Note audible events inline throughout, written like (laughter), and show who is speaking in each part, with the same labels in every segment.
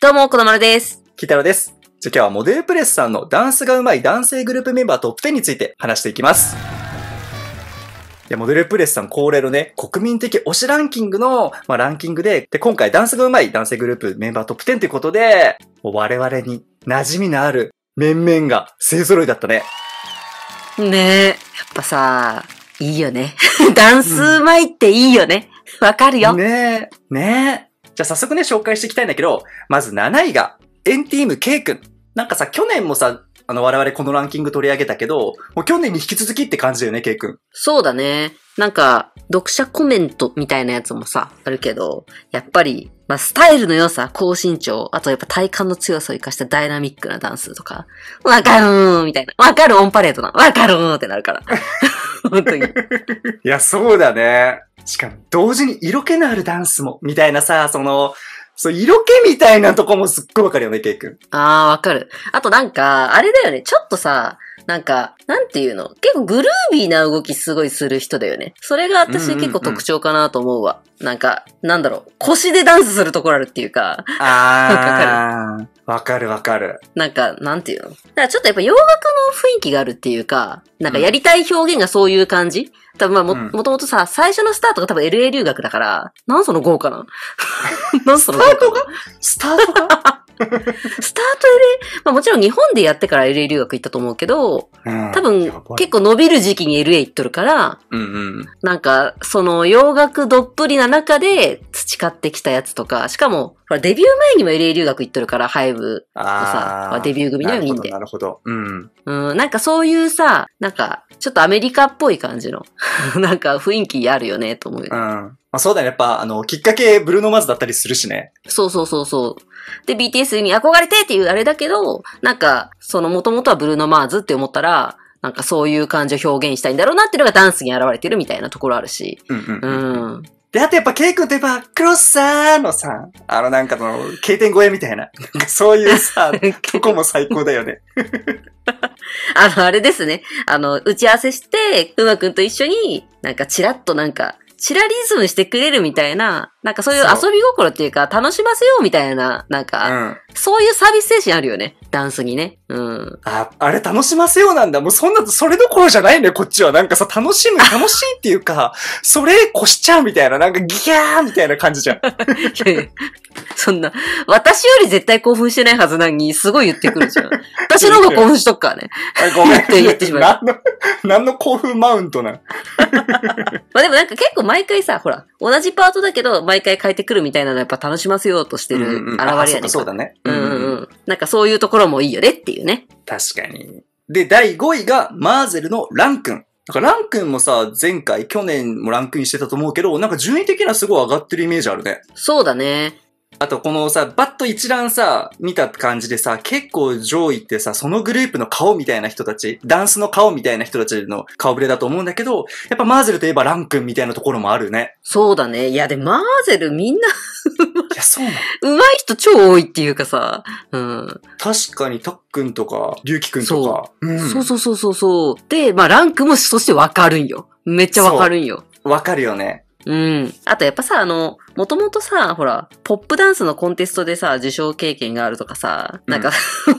Speaker 1: どうも、このまるです。たろです。じゃあ今日はモデルプレスさんのダンスが上手い男性グループメンバートップ10について話していきます。いや、モデルプレスさん恒例のね、国民的推しランキングの、まあ、ランキングで、で、今回ダンスが上手い男性グループメンバートップ10ということで、もう我々に馴染みのある面々が勢揃いだったね。
Speaker 2: ねえ、やっぱさ、いいよね。(laughs) ダンスうまいっていいよね。わかるよ。ねえ、ねえ。じゃあ早速ね、紹
Speaker 1: 介していきたいんだけど、まず7位が、エンティーム K 君。なんかさ、去年もさ、あの、
Speaker 2: 我々このランキング取り上げたけど、もう去年に引き続きって感じだよね、ケイ君。そうだね。なんか、読者コメントみたいなやつもさ、あるけど、やっぱり、まあ、スタイルの良さ、高身長、あとやっぱ体幹の強さを生かしたダイナミックなダンスとか、わかるーみたいな。わかるオンパレードな。わかるーってなるから。(laughs) 本
Speaker 1: 当に。いや、そうだね。しかも同時に色気のあるダンスも、みたいなさ、その、そう、色気みたいなとこもすっごいわかるよね、ケイ君。
Speaker 2: ああ、わかる。あとなんか、あれだよね、ちょっとさ、なんか、なんていうの結構グルービーな動きすごいする人だよね。それが私結構特徴かなと思うわ。うんうんうん、なんか、なんだろう、腰でダンスするところあるっていうか。
Speaker 1: ああ。わかるわかる。
Speaker 2: なんか、なんていうのだからちょっとやっぱ洋楽の雰囲気があるっていうか、なんかやりたい表現がそういう感じ、うん多分まあも、もともとさ、最初のスタートが多分 LA 留学だから、なんその豪華な (laughs) なんその豪華なスタートがスタートが (laughs) スタート LA、まあもちろん日本でやってから LA 留学行ったと思うけど、うん、多分結構伸びる時期に LA 行っとるから、うんうん、なんかその洋楽どっぷりな中で培ってきたやつとか、しかもデビュー前にも LA 留学行っとるから、ハイブのさ、デビュー組の4人で。なるほど。うん。うん、なんかそういうさ、なんかちょっとアメリカっぽい感じの、(laughs) なんか雰囲気あるよねと思う。うん。まあ、そうだね。やっぱ、あの、きっかけ、ブルーノマーズだったりするしね。そうそうそうそう。で、BTS に憧れてっていうあれだけど、なんか、その元々はブルーノ・マーズって思ったら、なんかそういう感情を表現したいんだろうなっていうのがダンスに現れてるみたいなところあるし。
Speaker 1: うんうん、うんうん
Speaker 2: で、あとやっぱ、ケイ君といえば、クロスサーのさ、あのなんかの、
Speaker 1: 経点越えみたいな、なんかそういうさ、(laughs) とこも最高だよね。
Speaker 2: (laughs) あの、あれですね。あの、打ち合わせして、うまくんと一緒に、なんかチラッとなんか、チラリズムしてくれるみたいな、なんかそういう遊び心っていうか、楽しませようみたいな、なんか、うん、そういうサービス精神あるよね。ダンスにね。うん。あ、
Speaker 1: あれ楽しませようなんだ。もうそんな、それどころじゃないね、こっちは。なんかさ、楽しむ、(laughs) 楽しいっていうか、
Speaker 2: それ越しちゃうみたいな、なんかギャーみたいな感じじゃん。そんな、私より絶対興奮してないはずなのに、すごい言ってくるじゃん。(laughs) 私の方が興奮しとくからね。ごめん。(laughs) って言ってしまう。何の、
Speaker 1: 何の興奮マウントなま
Speaker 2: あでもなんか結構毎回さ、ほら、同じパートだけど、毎回変えてくるみたいなのやっぱ楽しませようとしてる現れやね、うん、うん、そうだね。うんうん。なんかそういうところもいいよねっていうね。
Speaker 1: 確かに。で、第5位が、マーゼルのラン君。なんかラン君もさ、前回、去年もランクインしてたと思うけど、なんか順位的にはすごい上がってるイメージあるね。そうだね。あとこのさ、バッと一覧さ、見た感じでさ、結構上位ってさ、そのグループの顔みたいな人たち、ダンスの顔みたいな人たちの顔ぶれだと思うんだけど、やっぱマーゼルといえばランんみたいなところもあるね。そうだね。いや、で、マーゼルみんないや、そうなの。上手い人超多いっていうかさ、うん。確かに、たっくんとか、りゅうきくんとか。そ
Speaker 2: う,、うん、そうそうそうそう。で、まあ、ランクもそしてわかるんよ。めっちゃわかるんよ。わかるよね。うん。あとやっぱさ、あの、もともとさ、ほら、ポップダンスのコンテストでさ、受賞経験があるとかさ、なんか、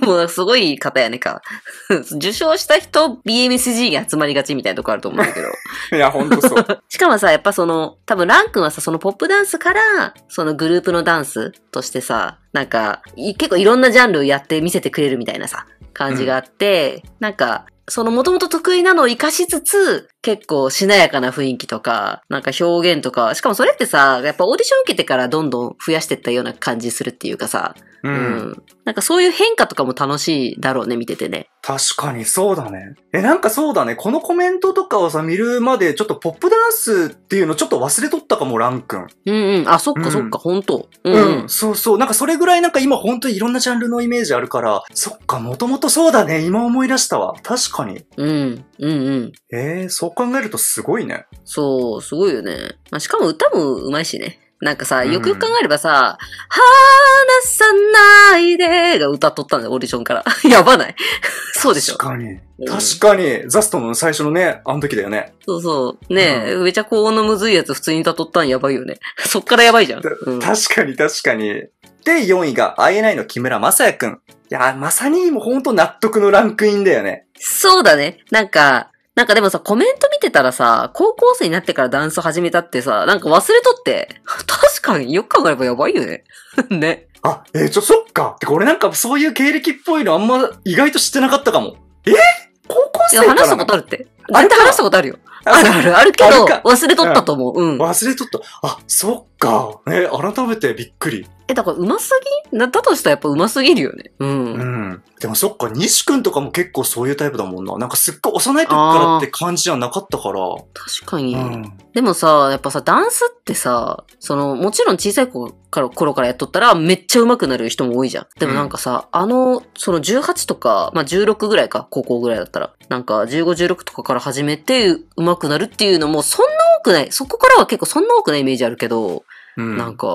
Speaker 2: うん、もうすごい方やねんか。(laughs) 受賞した人、BMSG に集まりがちみたいなとこあると思うんだけど。
Speaker 1: (laughs) いや、ほんとそ
Speaker 2: う。(laughs) しかもさ、やっぱその、多分ラン君はさ、そのポップダンスから、そのグループのダンスとしてさ、なんか、結構いろんなジャンルやって見せてくれるみたいなさ、感じがあって、うん、なんか、そのもともと得意なのを活かしつつ、結構しなやかな雰囲気とか、なんか表現とか、しかもそれってさ、やっぱオーディディション受けてからどんどん増やしてったような感じするっていうかさ、うん、なんかそういう変化とかも楽しいだろうね、見ててね。確
Speaker 1: かにそうだね。え、なんかそうだね。このコメントとかをさ、見るまで、ちょっとポップダンスっていうのちょっと忘れとったかも、ランん。
Speaker 2: うんうん。あ、そっかそっか、うん、本当、
Speaker 1: うん、うん、うん。そうそう。なんかそれぐらいなんか今本当にいろんなジャンルのイメージあるから、そっか、もともとそうだね。今思
Speaker 2: い出したわ。確かに。うん。うんうん。えー、そう考えるとすごいね。そう、すごいよね。まあ、しかも歌もうまいしね。なんかさ、よくよく考えればさ、うん、花さんないでが歌っとったんだよ、オーディションから。(laughs) やばない (laughs) そうでし
Speaker 1: ょ。確かに。確かに、うん、ザストの最初のね、あの時だよね。
Speaker 2: そうそう。ねえ、うん、めちゃ高音のむずいやつ普通に歌っとったんやばいよね。(laughs) そっからやばいじゃん。
Speaker 1: うん、確かに確かに。で、4位が INI の木村正也くん。いや、まさにもうほんと納得のランクイン
Speaker 2: だよね。そうだね。なんか、なんかでもさ、コメント見てたらさ、高校生になってからダンス始めたってさ、なんか忘れとって、確かによく考えればやばいよね。
Speaker 1: ね。あ、えー、ちょ、そっか。てか俺なんかそういう経歴っぽいのあんま意外と知ってなかったかも。え
Speaker 2: 高校生から話したこと
Speaker 1: あるって。絶対話したことあるよ。あるある、あるけど、忘れとったと思う。うん。忘れとった。あ、そっか。え、改めてびっくり。え、だからう
Speaker 2: ますぎだだとしたらやっぱうますぎるよね。
Speaker 1: うん。うん。でもそっか、西くんとかも結構そういうタイプだもんな。なんかすっ
Speaker 2: ごい幼い時からって
Speaker 1: 感じじゃなかったから。
Speaker 2: 確かに、うん。でもさ、やっぱさ、ダンスってさ、その、もちろん小さい頃から頃からやっとったらめっちゃ上手くなる人も多いじゃん。でもなんかさ、うん、あの、その18とか、まあ16ぐらいか、高校ぐらいだったら。なんか15、16とかから始めて上手なくなるっていうのもそんな多くない。そこからは結構そんな多くないイメージあるけど、うん、なんか、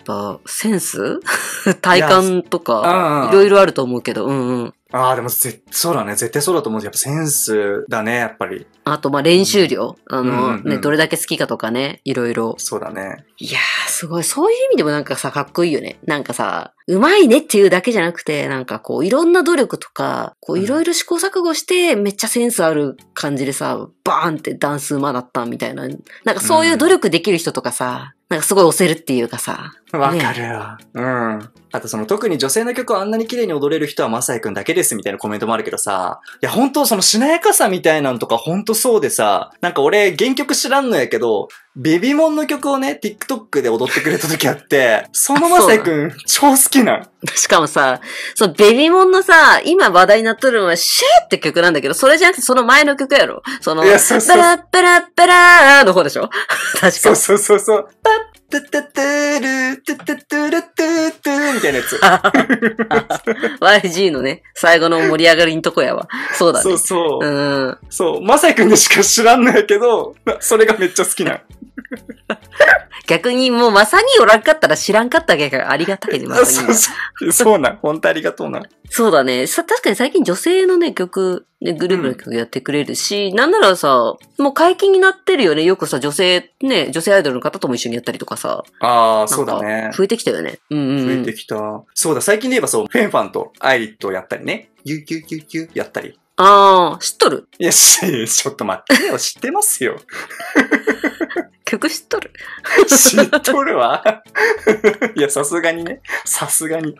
Speaker 2: やっぱセンス (laughs) 体感とか、いろいろあると思うけど、うんうん。ああ、でもぜ、そうだね。絶対そうだと思うやっぱセンスだね、やっぱり。あと、まあ練習量。うん、あの、うんうん、ね、どれだけ好きかとかね、いろいろ。そうだね。いやー、すごい。そういう意味でもなんかさ、かっこいいよね。なんかさ、うまいねっていうだけじゃなくて、なんかこう、いろんな努力とか、こう、いろいろ試行錯誤して、めっちゃセンスある感じでさ、バーンってダンス馬だったみたいな。なんかそういう努力できる人とかさ、うんなんかすごい押せるっていうかさ。
Speaker 1: わかるよ、うん。あとその特に女性の曲をあんなに綺麗に踊れる人はマサイくんだけですみたいなコメントもあるけどさ、いや本当そのしなやかさみたいなんとか本当そうでさ、なんか俺原曲知らんのやけど、ベビモンの曲をね、TikTok で踊ってくれた時あって、そのまさくん、
Speaker 2: 超好きなん。しかもさ、そのベビモンのさ、今話題になっとるのは、シェーって曲なんだけど、それじゃなくてその前の曲やろその、バラッバラッバラーの方でしょ (laughs) 確かそうそうそうそう。トゥトゥトゥル、トゥトゥトゥルトゥトゥみたいなやつ。YG のね、最後の盛り上がりんとこやわ。そうだね。そうそう。うん。そう、まさくんにしか知らんのやけど、それがめっちゃ好きな。逆にもうまさにおらんかったら知らんかったからありがたいね、まさに。(laughs) そうそ
Speaker 1: う。そうなん。ほんとありがとうな。
Speaker 2: そうだね。さ、確かに最近女性のね、曲、ね、グループの曲やってくれるし、うん、なんならさ、もう解禁になってるよね。よくさ、女性、ね、女性アイドルの方とも一緒にやったりとかさ。ああ、そうだね。増えてきたよね。うん、うん、増えて
Speaker 1: きた。そうだ、最近で言えばそう、フェンファンとアイリットやったりね。ゆきゅきゅきゅやったり。ああ、知っとるいや、ちょっと待ってよ。知ってますよ。(laughs) 曲知っとる (laughs) 知っとるわ。(laughs) いや、さすがにね。さすがに。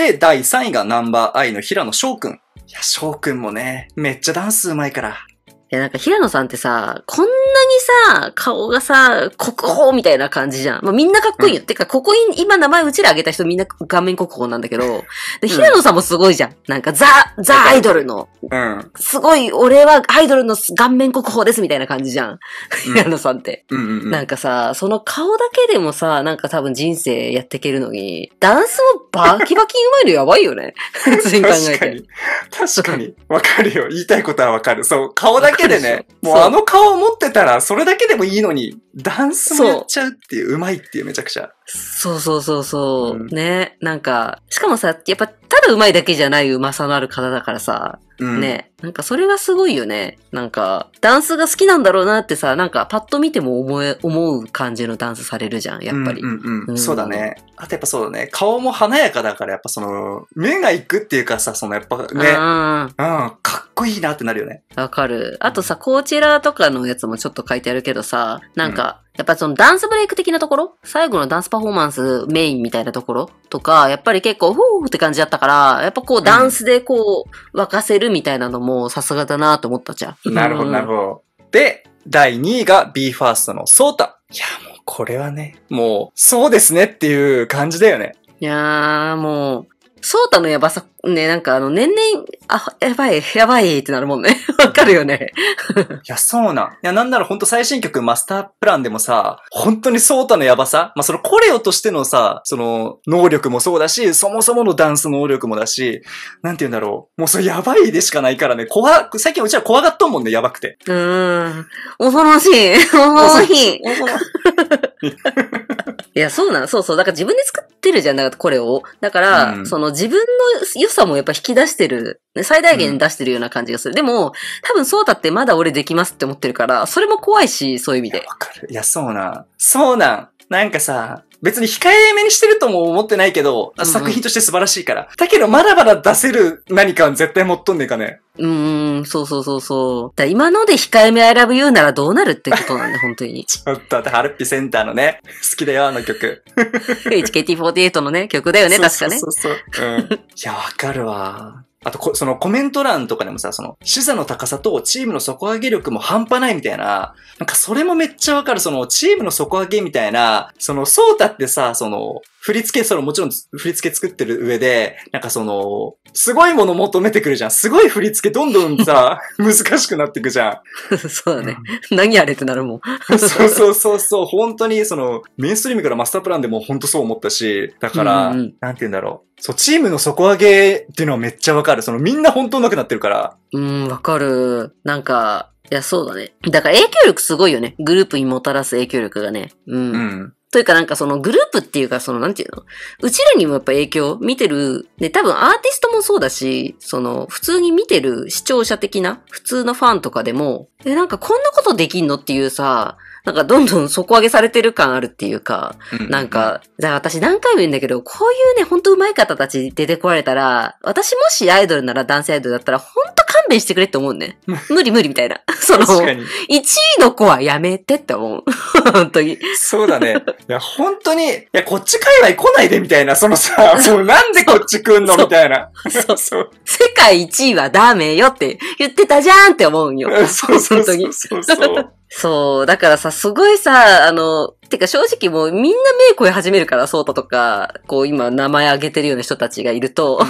Speaker 1: で、第3位がナンバーアイの平野翔くん。いや、翔くんもね、めっちゃダンス上手いから、いや、なんか平野さんってさ、こ
Speaker 2: んなにさ、顔がさ、国宝みたいな感じじゃん。まあ、みんなかっこいいよ。うん、てか、ここに、今名前うちら挙げた人みんな顔面国宝なんだけど、で、平野さんもすごいじゃん。なんかザ、ザアイドルの。うん。すごい、俺はアイドルの顔面国宝ですみたいな感じじゃん。うん、平野さんって。うんうんうん、なんかさ、その顔だけでもさ、なんか多分人生やっていけるのに、ダンスもバキバキうまいのやばいよね。普通に考えて。確かに。
Speaker 1: わかるよ。言いたいことはわかる。そう、顔だけけでね、もうあの顔を持ってたら、それだけでもいいのに、ダンスもやっちゃうっていう、うまいっていう、めちゃくちゃ。
Speaker 2: そうそうそうそう、うん、ね、なんか、しかもさ、やっぱ、ただうまいだけじゃないうまさのある方だからさ、うん、ね、なんかそれがすごいよね。なんか、ダンスが好きなんだろうなってさ、なんかパッと見ても思え、思う感じのダンスされるじゃん、やっぱり。うううそうだね。あとやっぱそ
Speaker 1: うだね、顔も華やかだから、やっぱその、目が行くっていうかさ、そのやっぱね、う
Speaker 2: ん、かこいいなってなるよね。わかる。あとさ、こちらとかのやつもちょっと書いてあるけどさ、なんか、うん、やっぱそのダンスブレイク的なところ最後のダンスパフォーマンスメインみたいなところとか、やっぱり結構、ふーって感じだったから、やっぱこうダンスでこう、沸かせるみたいなのもさすがだなと思ったじゃん。うん、なるほど、なるほ
Speaker 1: ど。で、第2位が
Speaker 2: BE:FIRST
Speaker 1: のソータ。いや、もうこれはね、もう、
Speaker 2: そうですね
Speaker 1: っていう感じだよね。
Speaker 2: いやー、もう、ソータのやばさ、ね、なんかあの、年々、あ、やばい、やばいってなるもんね。(laughs) わかるよね。(laughs)
Speaker 1: いや、そうな。いや、なんな
Speaker 2: らほんと最新曲
Speaker 1: マスタープランでもさ、本当にソータのやばさまあ、そのコレオとしてのさ、その、能力もそうだし、そもそものダンス能力もだし、なんて言うんだろう。もうそれやばいでしかないからね、怖、最近うちら怖がっとんもんね、やばくて。
Speaker 2: うーん。恐ろしい。恐ろしい。恐ろしい。いや、そうなん、そうそう。だから自分で作ってるじゃん、だからこれを。だから、うんその自分の良さもやっぱ引き出してる、ね最大限出してるような感じがする。でも、多分そうだってまだ俺できますって思ってるから、それも怖いし、そういう意味で。わかる。いや、そうなん。そうなん。なんかさ、別に控えめにしてるとも思っ
Speaker 1: てないけど、うん作品として素晴らしいから。だけど、まだまだ出せる何かは絶対持っとんねえかね。
Speaker 2: うーん、そうそうそうそう。だ今ので控えめ選ぶ言うならどうなるってことなんだ、(laughs) 本当に。ち
Speaker 1: ょっと、ハルピセンターのね、好きだよ、あの曲。
Speaker 2: HKT48 (laughs) のね、曲だよね、確かね。そうそ
Speaker 1: うそう、うん、いや、わかるわ。あとそのコメント欄とかでもさ、その、視座の高さとチームの底上げ力も半端ないみたいな、なんかそれもめっちゃわかる、その、チームの底上げみたいな、その、ソータってさ、その、振り付け、その、もちろん振り付け作ってる上で、なんかその、すごいもの求めてくるじゃん。すごい振り付けどんどんさ、(laughs) 難しくなってくじゃん。
Speaker 2: (laughs) そうだね。うん、何あれってなるもん。(laughs) そうそう
Speaker 1: そうそう。本当にその、メインストリームからマスタープランでも本当そう思ったし、だから、うんうん、なんて言うんだろう。そう、チームの底上げっていうのはめっちゃわかる。その、みんな本当上手くなってるか
Speaker 2: ら。うん、わかる。なんか、いや、そうだね。だから影響力すごいよね。グループにもたらす影響力がね。うん。うんというかなんかそのグループっていうかそのなんていうのうちらにもやっぱ影響見てる、ね、多分アーティストもそうだし、その普通に見てる視聴者的な普通のファンとかでも、え、なんかこんなことできんのっていうさ、なんかどんどん底上げされてる感あるっていうか、なんか、じゃあ私何回も言うんだけど、こういうね、ほんと上手い方たち出てこられたら、私もしアイドルなら男性アイドルだったら、ほんと弁してくれって思うね。(laughs) 無理無理みたいな。(laughs) その、1位の子はやめてって思う。
Speaker 1: 本当に。そうだね。いや、
Speaker 2: 本当に、い
Speaker 1: や、こっち界隈来ないでみたいな、そのさ、もうなんでこっち来んのみたいな。そう (laughs) そう。
Speaker 2: 世界1位はダメよって言ってたじゃんって思うんよ。そうそうそうそう。そう、だからさ、すごいさ、あの、てか正直もうみんな目声始めるから、ソータとか、こう今名前挙げてるような人たちがいると、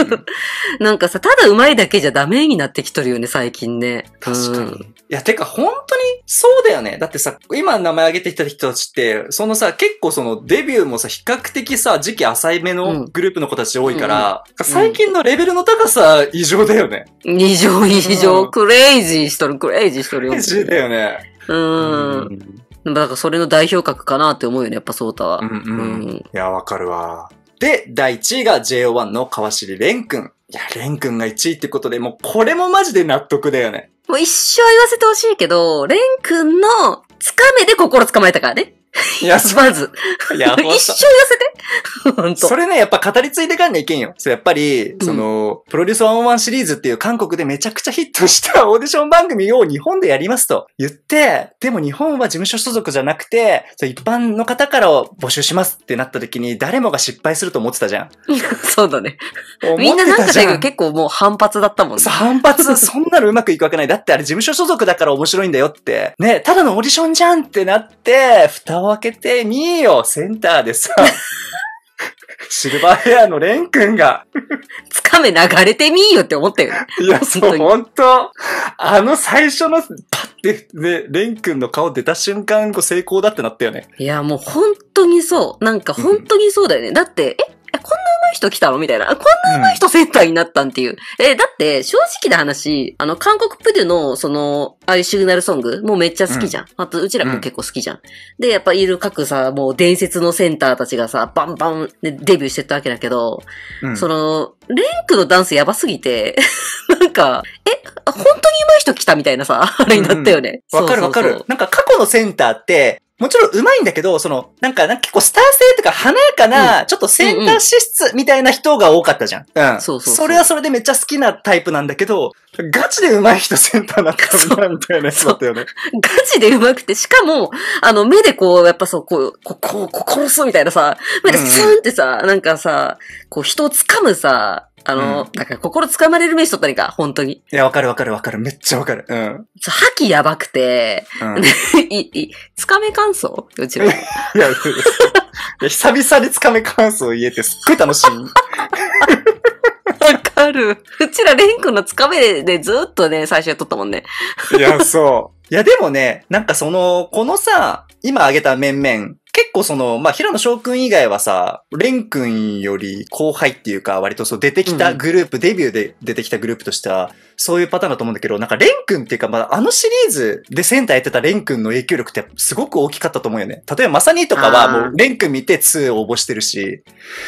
Speaker 2: (laughs) なんかさ、ただ上手いだけじゃダメになってきとるよね、最近ね。確かに。うん、いや、てか本当にそうだよね。だっ
Speaker 1: てさ、今名前挙げてきた人たちって、そのさ、結構そのデビューもさ、比較的さ、時期浅いめのグループの子たち多いから、うん、最近のレベルの高さ、異常だよね。
Speaker 2: 異常異常、うん、クレイジーしとる、クレイジーしとるよ。クレイジーだよね。うん。なんかそれの代表格かなって思うよね、やっぱソータは。うんうん。うん、いや、わかるわ。
Speaker 1: で、第1位が JO1 の川尻蓮くん。いや、蓮くんが1位ってことで、もうこれもマジで納得だよね。
Speaker 2: もう一生言わせてほしいけど、蓮くんのつかめで心つかまえたからね。
Speaker 1: いや、(laughs) まず。いや、一生痩せて。(laughs) 本当。それね、やっぱ語り継いでかんねいけんよ。そう、やっぱり、その、うん、プロデュース101シリーズっていう韓国でめちゃくちゃヒットした (laughs) オーディション番組を日本でやりますと言って、でも日本は事務所所属じゃなくて、そ一般の方から募集しますってなった時に誰もが失敗すると思ってたじゃん。そうだね。みんななんかだけど結構もう反発だったもんね。反発、そんなのうまくいくわけない。だってあれ事務所所属だから面白いんだよって。ね、ただのオーディションじゃんってなって、蓋をを開けてみーよ、センターでさ、(laughs) シルバーヘアのレン君が。つかめ流れてみーよって思ったよね。いや、そう、本当あの最初のパッて、ね、レン君の顔出た瞬間、成功だってなったよね。
Speaker 2: いや、もう本当にそう。なんか本当にそうだよね。だって、えこんな上手い人来たのみたいな。こんな上手い人センターになったんっていう。え、だって、正直な話、あの、韓国プデュの、その、ああいうシグナルソング、もうめっちゃ好きじゃん。うん、あと、うちらも結構好きじゃん。で、やっぱいる各さ、もう伝説のセンターたちがさ、バンバン、ね、デビューしてったわけだけど、うん、その、レンクのダンスやばすぎて、(laughs) なんか、え、本当に上手い人来たみたいなさ、あれになったよね。わ、うん、かるわかる。なんか過去のセ
Speaker 1: ンターって、もちろん上手いんだけど、その、なんか、結構スター性とか華やかな、うん、ちょっとセンター資質みたいな人が多かったじゃん。うん、うん、そうそうそれはそれでめっちゃ好きなタイプなんだけど、ガチで上手い人センターなったんか、みたいなやつだったよね。
Speaker 2: ガチで上手くて、しかも、あの、目でこう、やっぱそう、こう、こう、こう、こう殺すみたいなさ、目でスーンってさ、うん、なんかさ、こう、人を掴むさ、あの、うん、なんか心掴まれる名刺とったりか、本当
Speaker 1: に。いや、わかるわかるわかる。めっちゃわかる。うん。覇
Speaker 2: 気やばくて、うん、い、い、つかめ感想
Speaker 1: うちの。いや、久々につかめ感想言えてすっごい楽しい。
Speaker 2: わかる。うちらレン君のつかめでずっとね、最初やっとったもんね。いや、
Speaker 1: そう。(laughs) いや、でもね、なんかその、このさ、今挙げた面々、結構その、まあ、平野翔くん以外はさ、レン君より後輩っていうか、割とそう出てきたグループ、うん、デビューで出てきたグループとしては、そういうパターンだと思うんだけど、なんかレン君っていうか、まあ、あのシリーズでセンターやってたレン君の影響力ってすごく大きかったと思うよね。例えばまさにとかはもうレン君見て2応募してるし、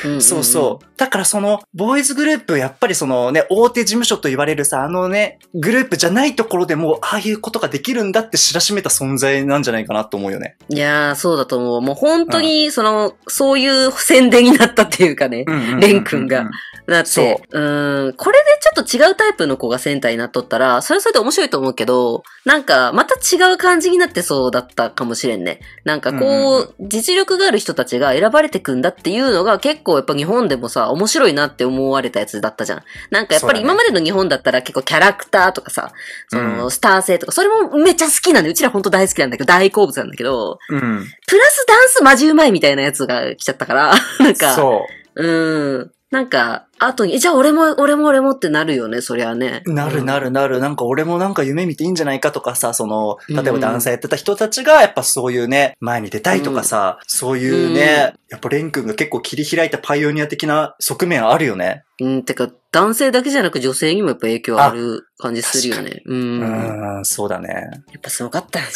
Speaker 1: うんそうそう。だからその、ボーイズグループ、やっぱりそのね、大手事務所と言われるさ、あのね、グループじゃないところでもう、ああいうことができるんだって知らしめた存在なんじゃないかな
Speaker 2: と思うよね。いやー、そうだと思う。もう本当に、その、うん、そういう宣伝になったっていうかね、うんレン君が。だって、ううん、これでちょっと違うタイプの子がセンターになっとったら、それはそれで面白いと思うけど、なんか、また違う感じになってそうだったかもしれんね。なんかこう、うん、実力がある人たちが選ばれてくんだっていうのが結構やっぱ日本でもさ、面白いなって思われたやつだったじゃん。なんかやっぱり今までの日本だったら結構キャラクターとかさ、その、スター性とか、それもめっちゃ好きなんで、うちらほんと大好きなんだけど、大好物なんだけど、うん、プラスダンスマジうまいみたいなやつが来ちゃったから、(laughs) なんか、そう。うん。なんか、あとに、じゃあ俺も、俺も俺もってなるよね、そりゃね。なるな
Speaker 1: るなる。なんか俺もなんか夢見ていいんじゃないかとかさ、その、例えば男性やってた人たちが、やっぱそういうね、前に出たいとかさ、うん、そういうね、うん、やっぱレン君が結構切り開いたパイオニア的な側面あるよね。うん、てか、男性だけじゃなく女性にもやっぱ影響ある感じするよね。うん。うん、そうだね。やっぱすごかったじゃん。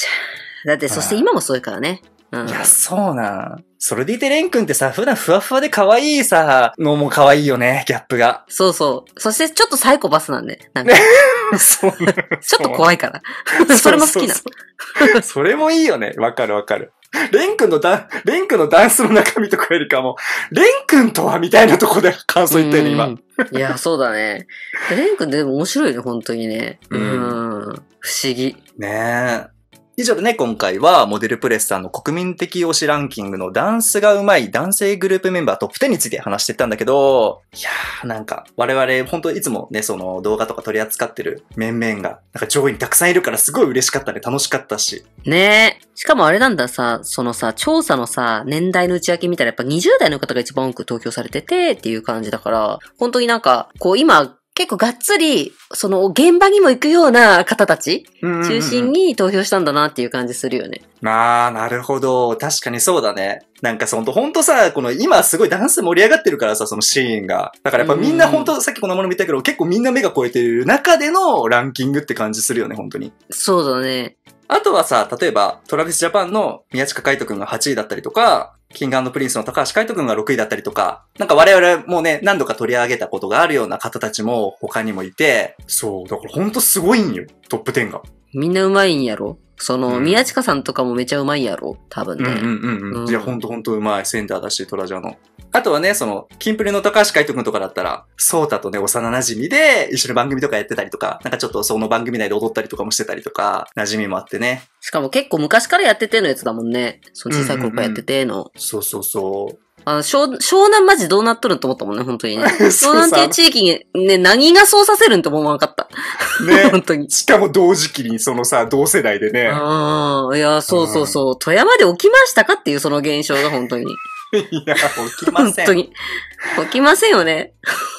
Speaker 1: だって、そして今もそうやからね。いや、そうなそれでいて、レン君ってさ、普段ふわふわで可愛いさ、のも可愛いよね、ギャップが。そうそう。そして、ちょっとサイコパスなんで、なんか。
Speaker 2: (laughs) そうちょっと怖いから。それも好きな
Speaker 1: の。それもいいよね。わかるわかる。レン君のダン、レン君のダンスの中身とかよりかも、レン君とはみたいなとこで感想言ったよね、今。
Speaker 2: いや、そうだね。レン君でも面白いね、本当にね。うん。不思議。ねえ。以上でね、今回はモ
Speaker 1: デルプレスさんの国民的推しランキングのダンスが上手い男性グループメンバートップ10について話してったんだけど、いやーなんか我々本当いつもね、その動画とか取り扱ってる面々が、なんか上位にたくさんいるからすごい嬉しかったね、楽しかったし。
Speaker 2: ねえ。しかもあれなんださ、そのさ、調査のさ、年代の内訳見たらやっぱ20代の方が一番多く投票されててっていう感じだから、本当になんか、こう今、結構がっつり、その現場にも行くような方たち、中心に投票したんだなっていう感じするよね。
Speaker 1: まあ、なるほど。確かにそうだね。なんかその、ほんとさ、この今すごいダンス盛り上がってるからさ、そのシーンが。だからやっぱみんなほんと、さっきこのもの見たけど、結構みんな目が超えてる中でのランキングって感じするよね、本当に。そうだね。あとはさ、例えば、トラビスジャパンの宮近海斗くんが8位だったりとか、キングプリンスの高橋海人くんが6位だったりとか、なんか我々もね、何度か取り上げたことがあるような方たちも他にもいて、そう、だからほんとすごいんよ、トップ10が。
Speaker 2: みんなうまいんやろその、うん、宮近さんとかもめちゃうまいんやろ
Speaker 1: 多分ね。うんうんうん、うん。いや、ほんとほんとうまい。センターだし、トラジャの。あとはね、その、キンプリの高橋海人くんとかだったら、ソータとね、幼馴染で、一緒に番組とかやってたりとか、なんかちょっとその番組内で踊ったりとかもしてたりとか、馴染みもあってね。しかも結構昔からやってて
Speaker 2: のやつだもんね。その小さい頃からやってての。うんうんうん、そうそうそう。あの、湘湘南マジどうなっとるんと思ったもんね、本当にね。(laughs) 湘南っていう地域にね、何がそうさせるんって思わなかった。ね。(laughs) 本当に。しかも同時期にそのさ、同世代でね。うん。いや、そうそうそう。富山で起きましたかっていうその現象が本当に。いや、起きません。本当に。起きませんよね。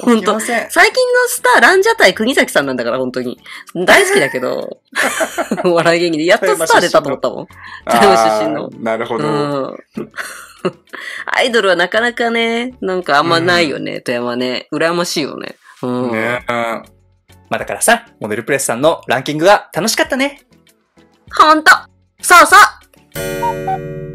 Speaker 2: 本当最近のスター、ランジャタイ、国崎さんなんだから、本当に。大好きだけど、(laughs) お笑い芸人で、やっとスター出たと思ったもん。富山出身の。なるほど。うんアイドルはなかなかね、なんかあんまないよね、うん、富山ね。羨ましいよね。
Speaker 1: うん。ねまあだからさ、モデルプレスさんのランキングが楽しかったね。
Speaker 2: ほんとそうそう